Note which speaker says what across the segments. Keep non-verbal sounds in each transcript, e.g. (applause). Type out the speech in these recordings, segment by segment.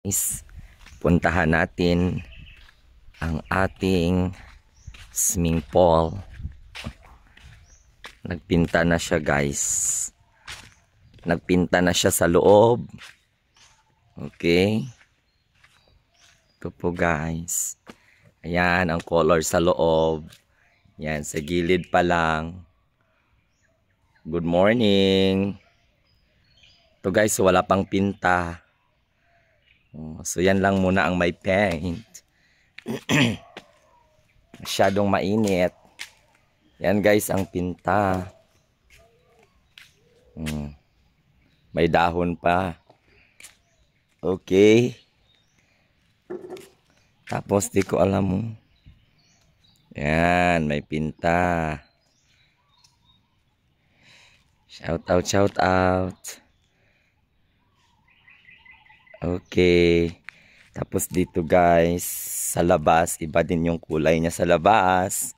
Speaker 1: is puntahan natin ang ating swimming pool nagpinta na siya guys nagpinta na siya sa loob okay ito po guys ayan ang color sa loob yan sa gilid pa lang good morning to guys wala pang pinta Oh, so yan lang muna ang may paint. (clears throat) Masyadong mainit. Yan guys ang pinta. Mm. May dahon pa. Okay. Tapos di ko alam mo. Oh. Yan, may pinta. Shout out, shout out. Okay. Tapos dito guys, sa labas, iba din yung kulay niya sa labas.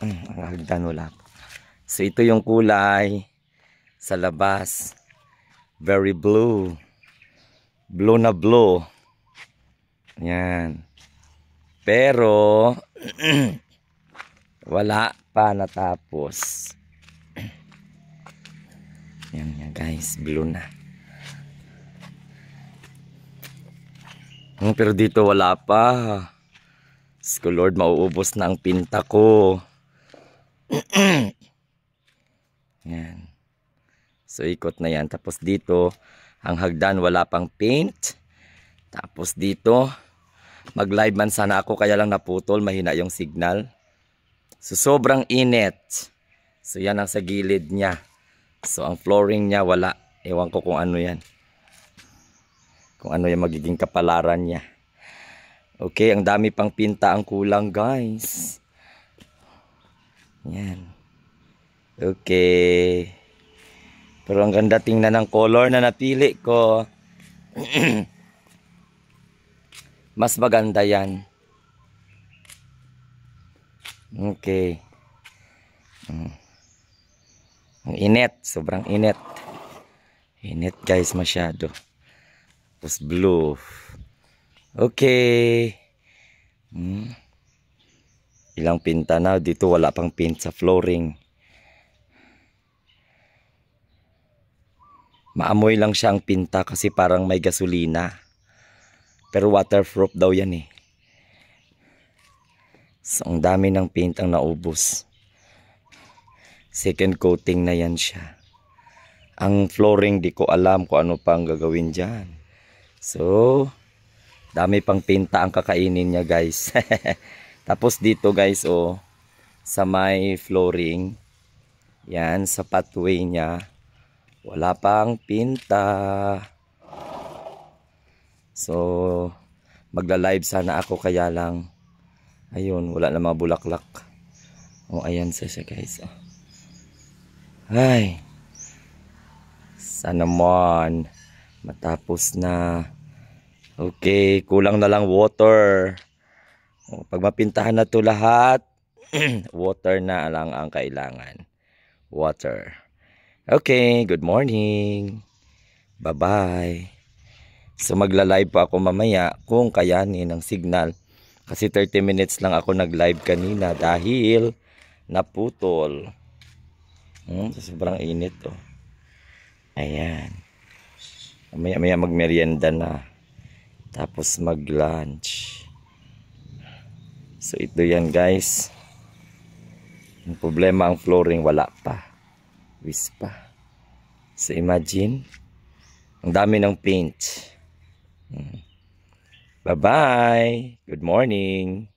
Speaker 1: Mm, ang hagdan wala. So ito yung kulay sa labas. Very blue. Blue na blue. Yan. Pero (clears throat) wala pa natapos. Yan nga guys, blue na. Oh, pero dito wala pa. Sko Lord, mauubos na ang pinta ko. (clears throat) yan. So ikot na yan. Tapos dito, ang hagdan wala pang paint. Tapos dito, mag live man sana ako kaya lang naputol, mahina yung signal. So sobrang init. So yan ang sa gilid niya. So ang flooring niya wala. Ewan ko kung ano yan. Kung ano yung magiging kapalaran niya. Okay, ang dami pang pinta ang kulang guys. Yan. Okay. Pero ang ganda tingnan ng color na napili ko. (clears throat) Mas maganda yan. Okay. Mm. Ang init, sobrang init. Init guys masyado. Tapos blue. Okay. Hmm. Ilang pinta na dito wala pang paint sa flooring. Maamoy lang siya ang pinta kasi parang may gasolina. Pero waterproof daw yan eh. So, ang dami ng paint ang naubos. Second coating na yan siya. Ang flooring, di ko alam kung ano pang gagawin dyan. So, dami pang pinta ang kakainin niya guys. (laughs) Tapos dito guys, oh, sa may flooring, yan, sa pathway niya, wala pang pinta. So, magla-live sana ako kaya lang, ayun, wala na mga bulaklak. Oh, ayan siya guys, oh. Ay, sana naman matapos na. Okay, kulang na lang water. Oh, pag mapintahan na to lahat, (clears throat) water na lang ang kailangan. Water. Okay, good morning. Bye-bye. So magla-live pa ako mamaya kung kayanin ang signal. Kasi 30 minutes lang ako nag-live kanina dahil naputol. Hmm, sobrang init oh. Ayan. Maya maya magmerienda na. Tapos mag-lunch. So ito yan guys. Ang problema ang flooring wala pa. Wis pa. So imagine. Ang dami ng paint. Hmm. Bye-bye. Good morning.